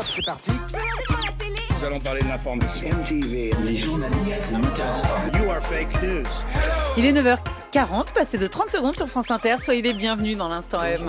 c'est parti. Nous allons parler de l'information. Les journalistes You are fake news. Il est 9h40, passé de 30 secondes sur France Inter. Soyez les bienvenus dans l'instant M.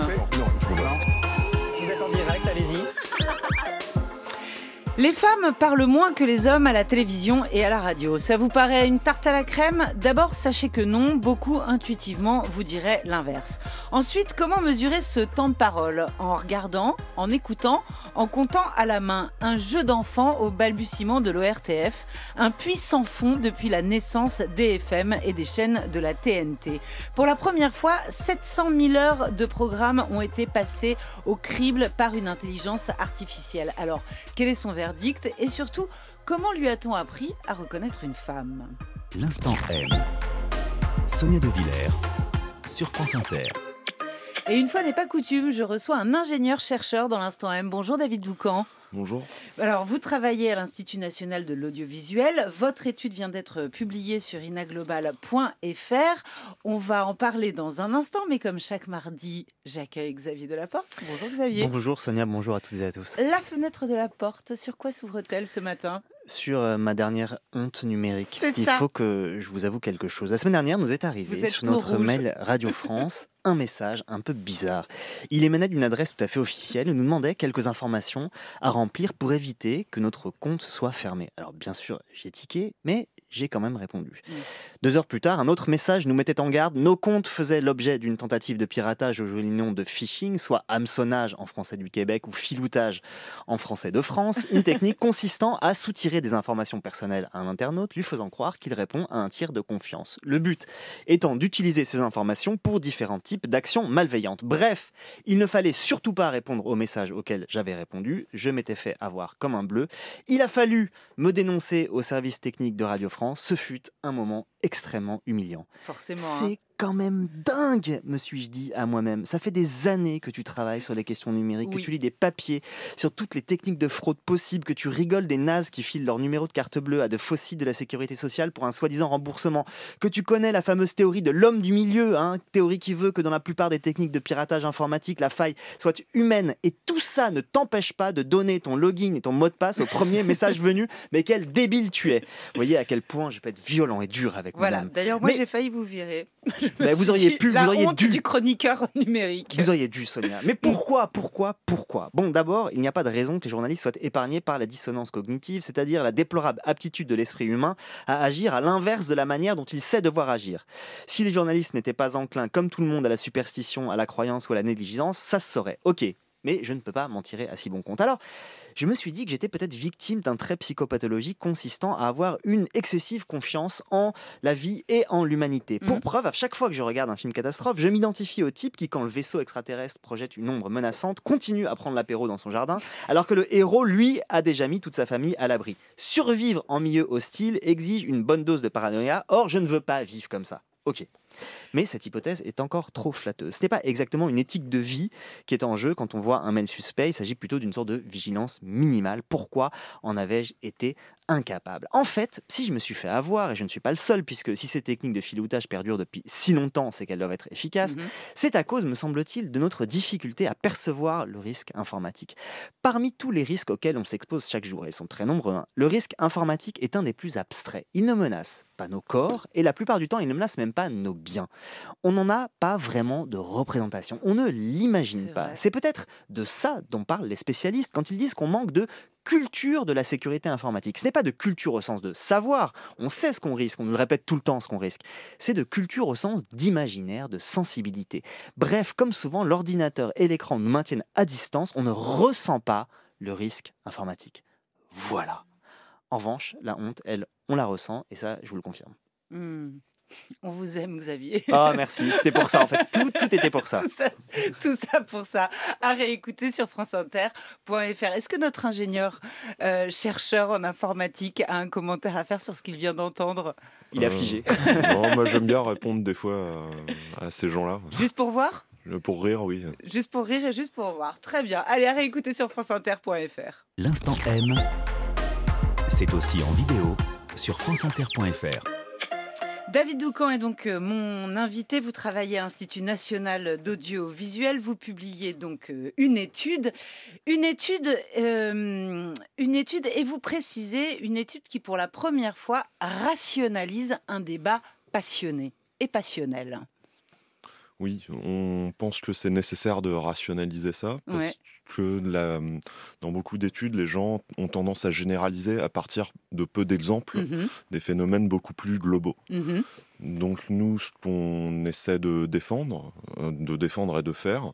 Les femmes parlent moins que les hommes à la télévision et à la radio. Ça vous paraît une tarte à la crème D'abord, sachez que non, beaucoup intuitivement vous diraient l'inverse. Ensuite, comment mesurer ce temps de parole En regardant, en écoutant, en comptant à la main un jeu d'enfant au balbutiement de l'ORTF, un puits sans fond depuis la naissance des FM et des chaînes de la TNT. Pour la première fois, 700 000 heures de programmes ont été passées au crible par une intelligence artificielle. Alors, quel est son verbe et surtout, comment lui a-t-on appris à reconnaître une femme L'instant M. Sonia de sur France Inter. Et une fois n'est pas coutume, je reçois un ingénieur chercheur dans l'instant M. Bonjour David Doucan. Bonjour. Alors, vous travaillez à l'Institut national de l'audiovisuel. Votre étude vient d'être publiée sur inaglobal.fr. On va en parler dans un instant, mais comme chaque mardi, j'accueille Xavier Delaporte. Bonjour Xavier. Bonjour Sonia, bonjour à toutes et à tous. La fenêtre de la porte, sur quoi s'ouvre-t-elle ce matin sur euh, ma dernière honte numérique. Il faut que je vous avoue quelque chose. La semaine dernière, nous est arrivé sur notre mail Radio France un message un peu bizarre. Il émanait d'une adresse tout à fait officielle et nous demandait quelques informations à remplir pour éviter que notre compte soit fermé. Alors bien sûr, j'ai tiqué, mais j'ai quand même répondu. Deux heures plus tard, un autre message nous mettait en garde. Nos comptes faisaient l'objet d'une tentative de piratage au joli nom de phishing, soit hameçonnage en français du Québec ou filoutage en français de France, une technique consistant à soutirer des informations personnelles à un internaute, lui faisant croire qu'il répond à un tir de confiance. Le but étant d'utiliser ces informations pour différents types d'actions malveillantes. Bref, il ne fallait surtout pas répondre aux messages auxquels j'avais répondu. Je m'étais fait avoir comme un bleu. Il a fallu me dénoncer au service technique de Radio France ce fut un moment extrêmement humiliant. Hein quand même dingue, me suis-je dit à moi-même. Ça fait des années que tu travailles sur les questions numériques, que tu lis des papiers sur toutes les techniques de fraude possibles, que tu rigoles des nazes qui filent leur numéro de carte bleue à de sites de la sécurité sociale pour un soi-disant remboursement, que tu connais la fameuse théorie de l'homme du milieu, hein, théorie qui veut que dans la plupart des techniques de piratage informatique, la faille soit humaine. Et tout ça ne t'empêche pas de donner ton login et ton mot de passe au premier message venu. Mais quel débile tu es Vous voyez à quel point je peux être violent et dur avec moi. Voilà, d'ailleurs moi j'ai failli vous virer. vous auriez dû. du chroniqueur numérique. Vous auriez dû, Sonia. Mais pourquoi, pourquoi, pourquoi Bon, d'abord, il n'y a pas de raison que les journalistes soient épargnés par la dissonance cognitive, c'est-à-dire la déplorable aptitude de l'esprit humain à agir à l'inverse de la manière dont il sait devoir agir. Si les journalistes n'étaient pas enclins, comme tout le monde, à la superstition, à la croyance ou à la négligence, ça se saurait. Ok, mais je ne peux pas m'en tirer à si bon compte. Alors, je me suis dit que j'étais peut-être victime d'un trait psychopathologique consistant à avoir une excessive confiance en la vie et en l'humanité. Pour mm. preuve, à chaque fois que je regarde un film catastrophe, je m'identifie au type qui, quand le vaisseau extraterrestre projette une ombre menaçante, continue à prendre l'apéro dans son jardin, alors que le héros, lui, a déjà mis toute sa famille à l'abri. Survivre en milieu hostile exige une bonne dose de paranoïa, or je ne veux pas vivre comme ça. Ok, mais cette hypothèse est encore trop flatteuse. Ce n'est pas exactement une éthique de vie qui est en jeu quand on voit un mail suspect, il s'agit plutôt d'une sorte de vigilance minimale. Pourquoi en avais-je été incapable En fait, si je me suis fait avoir, et je ne suis pas le seul, puisque si ces techniques de filoutage perdurent depuis si longtemps, c'est qu'elles doivent être efficaces, mhm. c'est à cause, me semble-t-il, de notre difficulté à percevoir le risque informatique. Parmi tous les risques auxquels on s'expose chaque jour, et ils sont très nombreux, hein, le risque informatique est un des plus abstraits. Il ne menace pas nos corps, et la plupart du temps, il ne menace même pas nos bien. On n'en a pas vraiment de représentation, on ne l'imagine pas. C'est peut-être de ça dont parlent les spécialistes quand ils disent qu'on manque de culture de la sécurité informatique. Ce n'est pas de culture au sens de savoir, on sait ce qu'on risque, on nous répète tout le temps ce qu'on risque. C'est de culture au sens d'imaginaire, de sensibilité. Bref, comme souvent, l'ordinateur et l'écran nous maintiennent à distance, on ne ressent pas le risque informatique. Voilà. En revanche, la honte, elle, on la ressent, et ça, je vous le confirme. Hmm. On vous aime, Xavier. Ah, merci. C'était pour ça, en fait. Tout, était pour ça. tout ça. pour ça. À réécouter sur franceinter.fr. Est-ce que notre ingénieur, euh, chercheur en informatique, a un commentaire à faire sur ce qu'il vient d'entendre Il est figé affligé. Euh, moi, j'aime bien répondre des fois euh, à, ces gens-là. Juste pour voir pour rire, oui. Juste pour rire et juste pour voir. Très bien. Allez, à réécouter sur franceinter.fr. L'instant M, c'est aussi en vidéo sur franceinter.fr. David Doucan est donc euh, mon invité. Vous travaillez à l'Institut national d'audiovisuel. Vous publiez donc euh, une étude, une étude, euh, une étude, et vous précisez une étude qui, pour la première fois, rationalise un débat passionné et passionnel. Oui, on pense que c'est nécessaire de rationaliser ça que dans beaucoup d'études, les gens ont tendance à généraliser à partir de peu d'exemples mhm. des phénomènes beaucoup plus globaux. Mhm. Donc nous, ce qu'on essaie de défendre, euh, de défendre et de faire,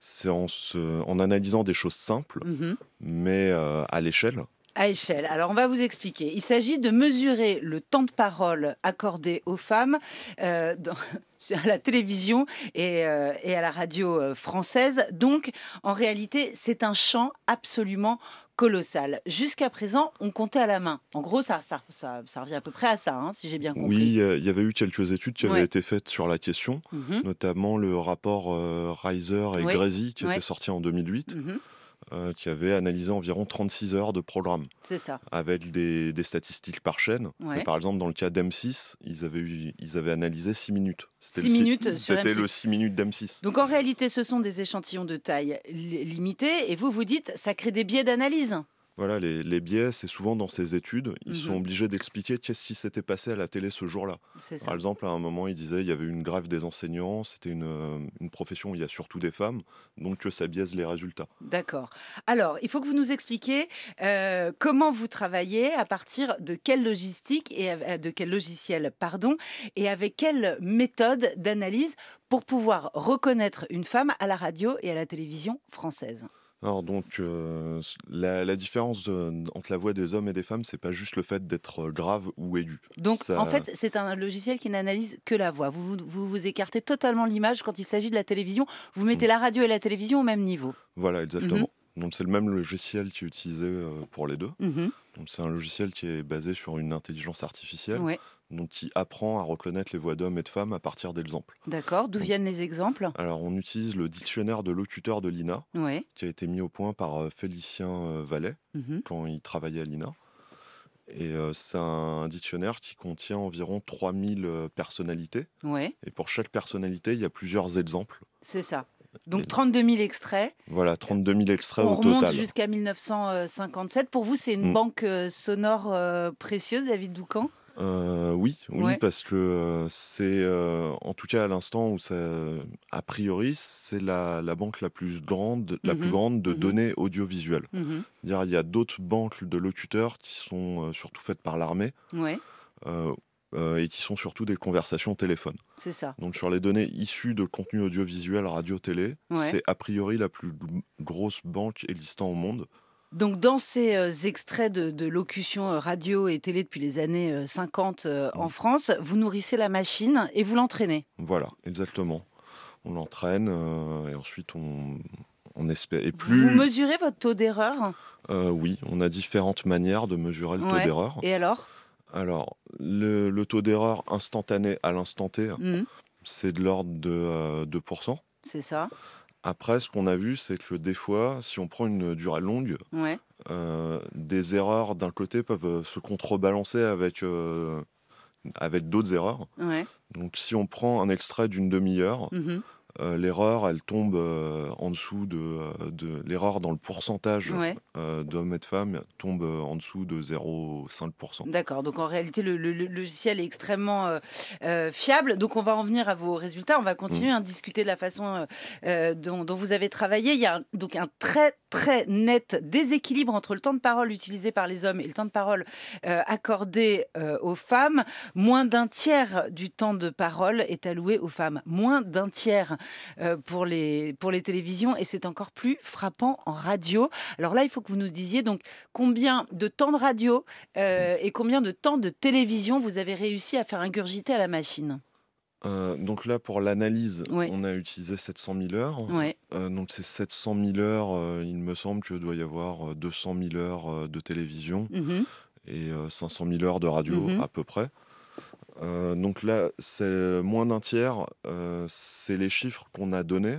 c'est en, analysant des choses simples, mhm. mais euh, à l'échelle, à échelle. Alors, on va vous expliquer. Il s'agit de mesurer le temps de parole accordé aux femmes euh, à la télévision et, euh, à la radio euh, française. Donc, en réalité, c'est un champ absolument colossal. Jusqu'à présent, on comptait à la main. En gros, ça, ça, revient à peu près à ça, hein, si j'ai bien compris. Oui, il y avait eu quelques études qui avaient été faites sur la question, mhm. notamment le rapport riser Reiser et Grézy qui était sorti en 2008. Euh, qui avait analysé environ 36 heures de programme. C'est ça. Avec des, statistiques par chaîne. par exemple, dans le cas d'M6, ils avaient, analysé 6 minutes. 6 minutes C'était le 6 minutes d'M6. Donc en réalité, ce sont des échantillons de taille limitée. Et vous, vous dites, ça crée des biais d'analyse voilà, les, biais, c'est souvent dans ces études, ils sont mmh obligés d'expliquer qu'est-ce qui s'était passé à la télé ce jour-là. Par exemple, à un moment, ils disaient il y avait une grève des enseignants, c'était une, euh, profession où il y a surtout des femmes, donc ça biaise les résultats. D'accord. Alors, il faut que vous nous expliquiez euh, comment vous travaillez, à partir de quelle logistique et euh, de quel logiciel, pardon, et avec quelle méthode d'analyse pour pouvoir reconnaître une femme à la radio et à la télévision française. Alors donc euh, la, différence entre la voix des hommes et des femmes, c'est pas juste le fait d'être euh, grave ou aigu. Donc en fait, c'est un logiciel qui n'analyse que la voix. Vous vous, écartez totalement l'image quand il s'agit de la télévision. Vous mettez mm. la radio et la télévision au même niveau. Voilà, exactement. Mm-hmm. Donc c'est le même logiciel qui est utilisé euh, pour les deux. Mm-hmm. Donc c'est un logiciel qui est basé sur une intelligence artificielle qui apprend à reconnaître les voix d'hommes et de femmes à partir d'exemples. D'accord, d'où viennent les exemples Alors on utilise le dictionnaire de locuteurs de l'INA, qui a été mis au point par euh, Félicien euh, Vallet mhm. quand il travaillait à l'INA. Et euh, c'est un dictionnaire qui contient environ 3000 personnalités. Et pour chaque personnalité, il y a plusieurs exemples. C'est ça. Donc 32 000 extraits. Voilà, 32 000 extraits au total. On remonte jusqu'à 1957. Pour vous, c'est une mm. banque sonore précieuse, David Doucan euh, oui, oui, parce que euh, c'est, euh, en tout cas à l'instant où ça, a priori, c'est la, banque la plus grande, la plus mmh grande de mmh données audiovisuelles. Mmh il y a d'autres banques de locuteurs qui sont surtout faites par l'armée. et qui sont surtout des conversations téléphones. C'est ça. Donc sur les données issues de contenu audiovisuel, radio, télé, c'est a priori la plus grosse banque existant au monde. Donc dans ces euh, extraits de, locutions euh, radio et télé depuis les années 50 euh, en France, vous nourrissez la machine et vous l'entraînez. Voilà, exactement. On l'entraîne et ensuite on, espère. Et plus... Vous mesurez votre taux d'erreur Oui, on a différentes manières de mesurer le taux d'erreur. Et alors Alors, le, taux d'erreur instantané à l'instant T, mmh. c'est de l'ordre de 2%. C'est ça. Après, ce qu'on a vu, c'est que des fois, si on prend une durée longue, euh, des erreurs d'un côté peuvent euh, se contrebalancer avec, euh, avec d'autres erreurs. Donc, si on prend un extrait d'une demi-heure, mmh euh, l'erreur, elle tombe euh, en dessous euh, de, l'erreur dans le pourcentage d'hommes et de femmes tombe en dessous de 0,5%. D'accord. Donc en réalité, le, logiciel est extrêmement fiable. Donc on va en venir à vos résultats. On va continuer mm. à discuter de la façon dont, vous avez travaillé. Il y a donc un très très net déséquilibre entre le temps de parole utilisé par les hommes et le temps de parole accordé aux femmes. Moins d'un tiers du temps de parole est alloué aux femmes. Moins d'un tiers. Euh, pour les, pour les télévisions et c'est encore plus frappant en radio. Alors là, il faut que vous nous disiez donc combien de temps de radio euh, et combien de temps de télévision vous avez réussi à faire ingurgiter à la machine. Euh, donc là, pour l'analyse, on a utilisé 700 000 heures. donc ces 700 000 heures, il me semble que doit y avoir 200 000 heures de télévision mhm. et 500 000 heures de radio mhm. à peu près. Euh, donc là, c'est moins d'un tiers, euh, c'est les chiffres qu'on a donnés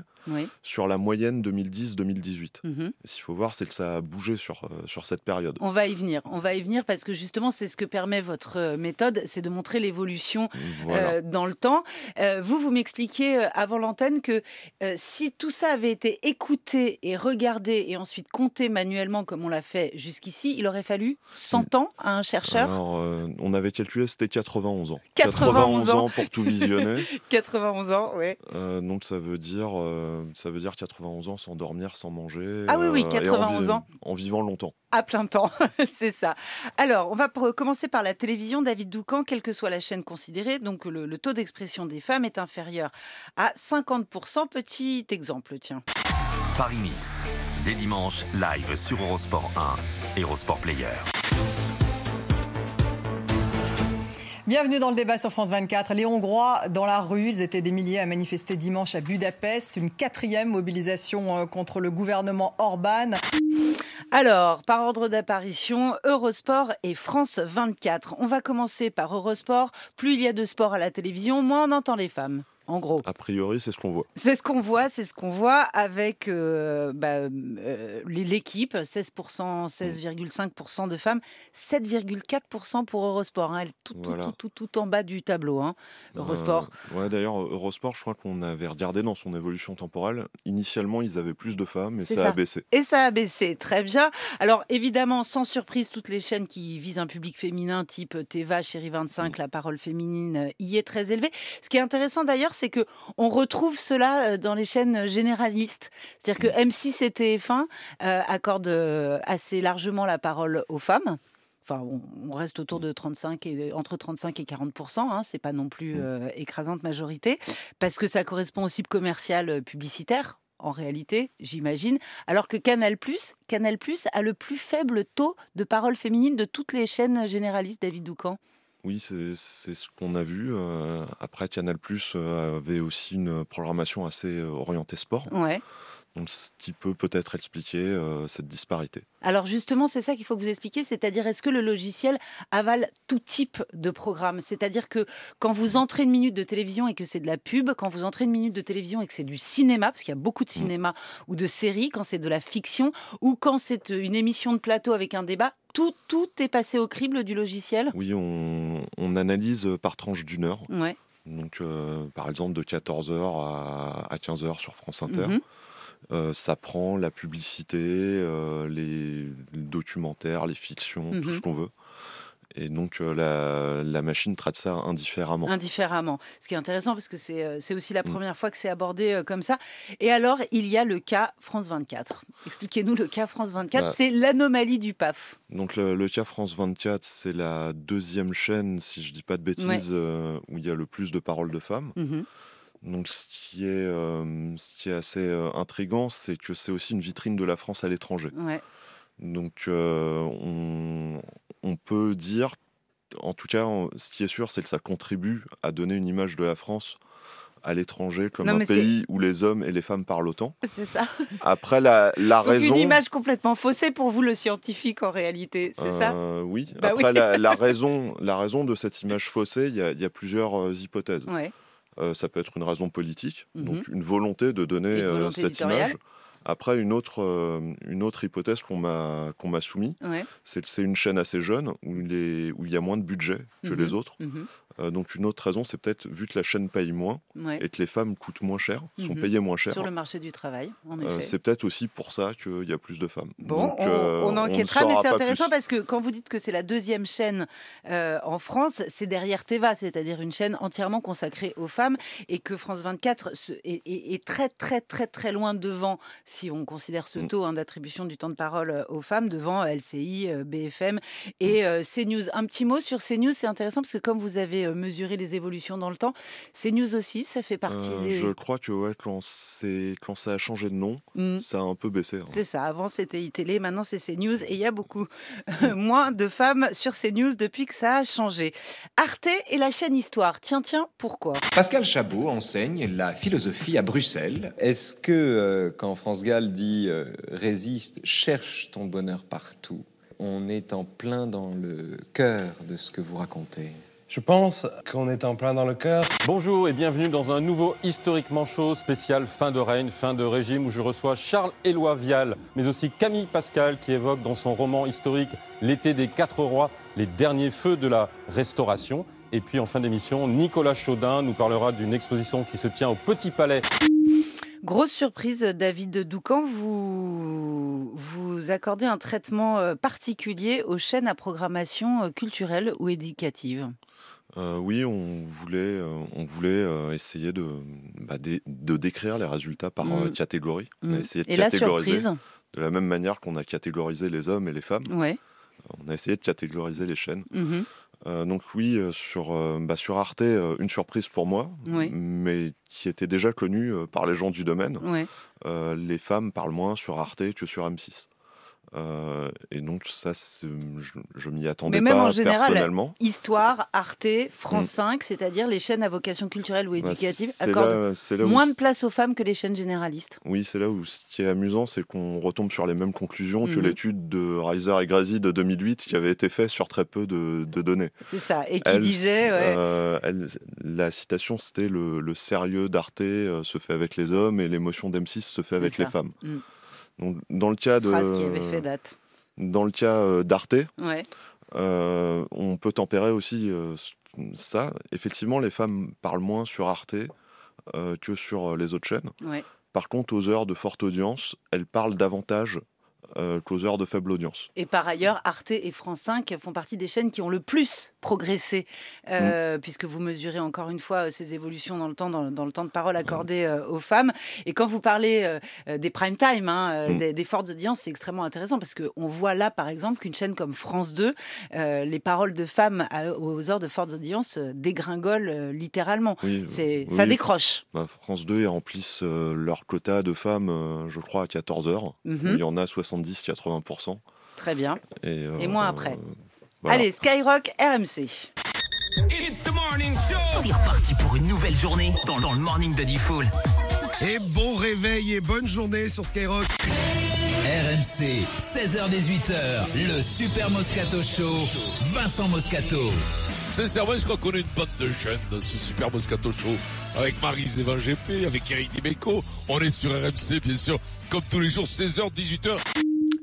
sur la moyenne 2010-2018. S'il mhm. faut voir, c'est que ça a bougé sur, euh, sur cette période. On va y venir, on va y venir parce que justement, c'est ce que permet votre euh, méthode, c'est de montrer l'évolution euh, dans le temps. vous, vous m'expliquiez avant l'antenne que si tout ça avait été écouté et regardé et ensuite compté manuellement comme on l'a fait jusqu'ici, il aurait fallu 100 ans à un chercheur on avait calculé, c'était 91 ans. 91, ans. pour tout visionner. 91 ans, oui. donc ça veut dire euh, ça veut dire 91 ans sans dormir, sans manger. Ah oui, oui, 91 euh, ans. En vivant longtemps. À plein temps, c'est ça. Alors, on va commencer par la télévision. David Doucan, quelle que soit la chaîne considérée, donc le, taux d'expression des femmes est inférieur à 50%. Petit exemple, tiens. Paris-Nice, dès dimanche, live sur Eurosport 1, Eurosport Player. Bienvenue dans le débat sur France 24. Les Hongrois dans la rue, ils étaient des milliers à manifester dimanche à Budapest. Une quatrième mobilisation euh, contre le gouvernement Orban. Alors, par ordre d'apparition, Eurosport et France 24. On va commencer par Eurosport. Plus il y a de sport à la télévision, moins on entend les femmes. En gros. A priori, c'est ce qu'on voit. C'est ce qu'on voit, c'est ce qu'on voit avec euh, bah, euh, l'équipe, 16%, 16,5% de femmes, 7,4% pour Eurosport. Hein. elle tout, tout, tout, tout, en bas du tableau, hein, euh, Eurosport. ouais, d'ailleurs, Eurosport, je crois qu'on avait regardé dans son évolution temporelle. Initialement, ils avaient plus de femmes et ça, a baissé. Et ça a baissé, très bien. Alors, évidemment, sans surprise, toutes les chaînes qui visent un public féminin, type Teva, Chéri 25, mm. La Parole Féminine, y est très élevée. Ce qui est intéressant d'ailleurs, c'est que on retrouve cela euh, dans les chaînes euh, généralistes. C'est-à-dire que M6 et TF1 accordent assez largement la parole aux femmes enfin, on, reste autour de 35 et euh, entre 35 et 40 hein. c'est pas non plus mm. écrasante majorité, parce que ça correspond au cible commercial publicitaire. En réalité, j'imagine, alors que Canal+, Canal+ a le plus faible taux de parole féminine de toutes les chaînes généralistes. David Doucan. Oui, c'est ce qu'on a vu. Euh, après, Canal+ Plus euh, avait aussi une programmation assez euh, orientée sport ce qui peut peut-être expliquer euh, cette disparité. Alors justement, c'est ça qu'il faut que vous expliquiez, c'est-à-dire est-ce que le logiciel avale tout type de programme C'est-à-dire que quand vous entrez une minute de télévision et que c'est de la pub, quand vous entrez une minute de télévision et que c'est du cinéma, parce qu'il y a beaucoup de mm. cinéma ou de séries, quand c'est de la fiction ou quand c'est euh, une émission de plateau avec un débat, tout, tout est passé au crible du logiciel Oui, on, analyse euh, par tranche d'une heure. Donc par exemple de 14h à, 15h sur France Inter. Mm-hmm. Euh, ça prend la publicité, euh, les, documentaires, les fictions, tout ce mmh qu'on veut. Et donc euh, la, machine traite ça indifféremment. Indifféremment. Ce qui est intéressant parce que c'est aussi la mmh. première fois que c'est abordé comme ça. Et alors, il y a le cas France 24. Expliquez-nous le cas France 24. Bah c'est l'anomalie du PAF. Donc le, cas France 24, c'est la deuxième chaîne, si je ne dis pas de bêtises, où il y a le plus de paroles de femmes. Mmh donc, ce qui est, ce qui est assez intriguant, intrigant, c'est que c'est aussi une vitrine de la France à l'étranger. Donc, on, peut dire, en tout cas, ce qui est sûr, c'est que ça contribue à donner une image de la France à l'étranger comme un pays où les hommes et les femmes parlent autant. C'est ça. Après, la, la Donc Une image complètement faussée pour vous, le scientifique, en réalité, c'est ça euh, bah Oui. Après, La, raison, la raison de cette image faussée, il y, a plusieurs hypothèses. Euh, ça peut être une raison politique, mhm. donc une volonté de donner euh, cette image. Après, une autre, euh, une autre hypothèse qu'on m'a qu'on soumise, c'est que c'est une chaîne assez jeune où, il y a moins de budget que mhm. les autres. Mhm. Euh, donc une autre raison, c'est peut-être vu que la chaîne paye moins et que les femmes coûtent moins cher, sont mhm. payées moins cher. Sur le hein. marché du travail, euh, c'est peut-être aussi pour ça qu'il y a plus de femmes. Bon, donc, on, euh, enquêtera, mais c'est intéressant parce que quand vous dites que c'est la deuxième chaîne en France, c'est derrière Teva, c'est-à-dire une chaîne entièrement consacrée aux femmes et que France 24 est, très très très très loin devant, si on considère ce mm. taux hein, d'attribution du temps de parole aux femmes, devant LCI, BFM et mm. CNews. Un petit mot sur CNews, c'est intéressant parce que comme vous avez euh, mesurer les évolutions dans le temps. C'est news aussi, ça fait partie euh, des... Je crois que quand, ça a changé de nom, mmh. ça a un peu baissé. Hein. C'est ça, avant c'était iTélé, maintenant c'est CNews, et il y a beaucoup mmh. moins de femmes sur CNews depuis que ça a changé. Arte et la chaîne Histoire, tiens, tiens, pourquoi Pascal Chabot enseigne la philosophie à Bruxelles. Est-ce que euh, quand France Gall dit résiste, cherche ton bonheur partout », on est en plein dans le cœur de ce que vous racontez je pense qu'on est en plein dans le cœur. Bonjour et bienvenue dans un nouveau Historiquement Chaud spécial fin de règne, fin de régime où je reçois Charles-Éloi Vial, mais aussi Camille Pascal qui évoque dans son roman historique L'été des quatre rois les derniers feux de la Restauration. Et puis en fin d'émission, Nicolas Chaudin nous parlera d'une exposition qui se tient au Petit Palais Grosse surprise, David Doucan, vous, vous accordez un traitement euh, particulier aux chaînes à programmation euh, culturelle ou éducative. Euh, oui, on voulait, on voulait essayer de, bah, de, décrire les résultats par mm. catégorie. On a mm. essayé de catégoriser la de la même manière qu'on a catégorisé les hommes et les femmes. On a essayé de catégoriser les chaînes. Mm-hmm. Euh, donc oui, euh, sur, euh, bah, sur Arte, une surprise pour moi, mais qui était déjà connue par les gens du domaine. les femmes parlent moins sur Arte que sur M6. Euh, et donc ça, hum, je, m'y attendais personnellement Mais même en général, Histoire, Arte, France 5, mm. c'est-à-dire les chaînes à vocation culturelle ou bah, éducative, accordent moins de place aux femmes que les chaînes généralistes. Oui, c'est là où ce qui est amusant, c'est qu'on retombe sur les mêmes conclusions que mm-hmm. l'étude de Reiser et Grazi de 2008 qui avait été faite sur très peu de, données. C'est ça, et qui disait... Euh, la citation, c'était le, sérieux d'Arte euh, se fait avec les hommes et l'émotion d'M6 se fait avec les femmes. Mm dans le cas de. Dans le cas euh, d'Arte, euh, on peut tempérer aussi euh, ça. Effectivement, les femmes parlent moins sur Arte que sur les autres chaînes. Par contre, aux heures de forte audience, elles parlent davantage qu'aux euh, heures de faible audience. Et par ailleurs, Arte et France 5 font partie des chaînes qui ont le plus progressé, euh, mm. puisque vous mesurez encore une fois euh, ces évolutions dans le temps, dans, le temps de parole accordé aux femmes. Et quand vous parlez des prime time, hein, mm. des, des, fortes audiences, c'est extrêmement intéressant, parce qu'on voit là, par exemple, qu'une chaîne comme France 2, les paroles de femmes aux heures de fortes audiences dégringolent littéralement. c'est, Ça décroche. Bah, France 2, ils remplissent leur quota de femmes, je crois, à 14 heures. Mm-hmm. Il y en a 60 70-80%. Très bien. Et, euh, moi après. Allez, Skyrock RMC. C'est reparti pour une nouvelle journée dans, le morning de Default. Et bon réveil et bonne journée sur Skyrock. RMC, 16h-18h, le Super Moscato Show, Vincent Moscato. Sincèrement, je crois qu'on est une bande de jeunes dans ce super Moscato Show. Avec Marie Evan GP, avec Eric Dimeco. On est sur RMC, bien sûr, comme tous les jours, 16h, 18h.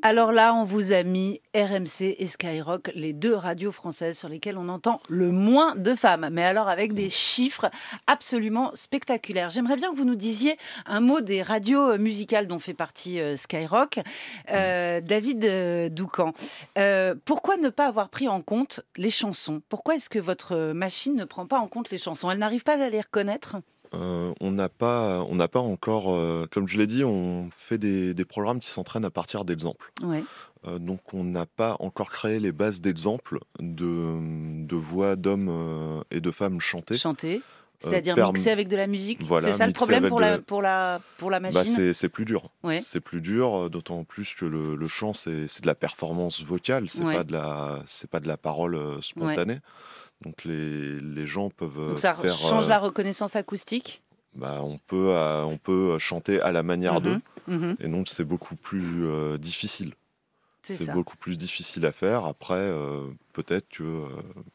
Alors là, on vous a mis RMC et Skyrock, les deux radios françaises sur lesquelles on entend le moins de femmes, mais alors avec des chiffres absolument spectaculaires. J'aimerais bien que vous nous disiez un mot des radios euh, musicales dont fait partie euh, Skyrock. Euh, David euh, pourquoi ne pas avoir pris en compte les chansons Pourquoi est-ce que votre machine ne prend pas en compte les chansons Elle n'arrive pas à les reconnaître euh, on n'a pas, encore, euh, comme je l'ai dit, on fait des, programmes qui s'entraînent à partir d'exemples. Euh, donc on n'a pas encore créé les bases d'exemples de, voix d'hommes et de femmes chantées. Chantées. C'est-à-dire mixées avec de la musique. c'est ça le problème pour, la, pour, la, bah, machine. c'est plus dur. C'est plus dur, d'autant plus que le, chant c'est de la performance vocale, c'est pas c'est pas de la parole spontanée. Donc les, gens peuvent. Donc ça euh, change la euh, reconnaissance acoustique bah, on, peut, euh, on peut chanter à la manière mhm, d'eux. Mhm. Et donc c'est beaucoup plus difficile. C'est beaucoup plus difficile à faire. Après, peut-être que. Euh,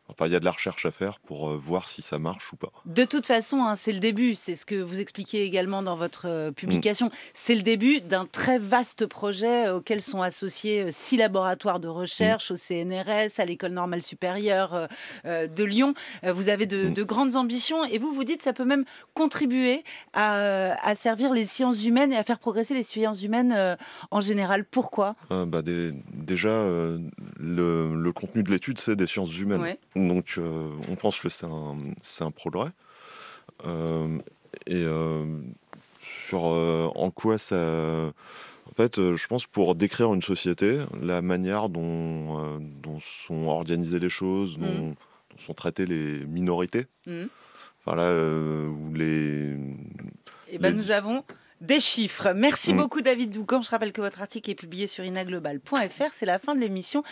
enfin, il y a de la recherche à faire pour euh, voir si ça marche ou pas. De toute façon, hein, c'est le début. C'est ce que vous expliquez également dans votre euh, mm. publication. C'est le début d'un très vaste projet auquel sont associés six laboratoires de recherche au CNRS, à l'École normale supérieure de Lyon. Vous avez mm. de, grandes ambitions et vous vous dites que ça peut même contribuer à, servir les sciences humaines et à faire progresser les sciences humaines en général. Pourquoi bah, Déjà, le, contenu de l'étude, c'est des sciences humaines. Donc, euh, on pense que c'est un, progrès. Euh, et euh, sur en quoi ça. En fait, je pense pour décrire une société, la manière dont, sont organisées les choses, mmh. dont, sont traitées les minorités, Voilà mmh. où les. Eh ben, nous avons des chiffres. Merci mmh. beaucoup David Doucan. Je rappelle que votre article est publié sur inaglobal.fr. C'est la fin de l'émission.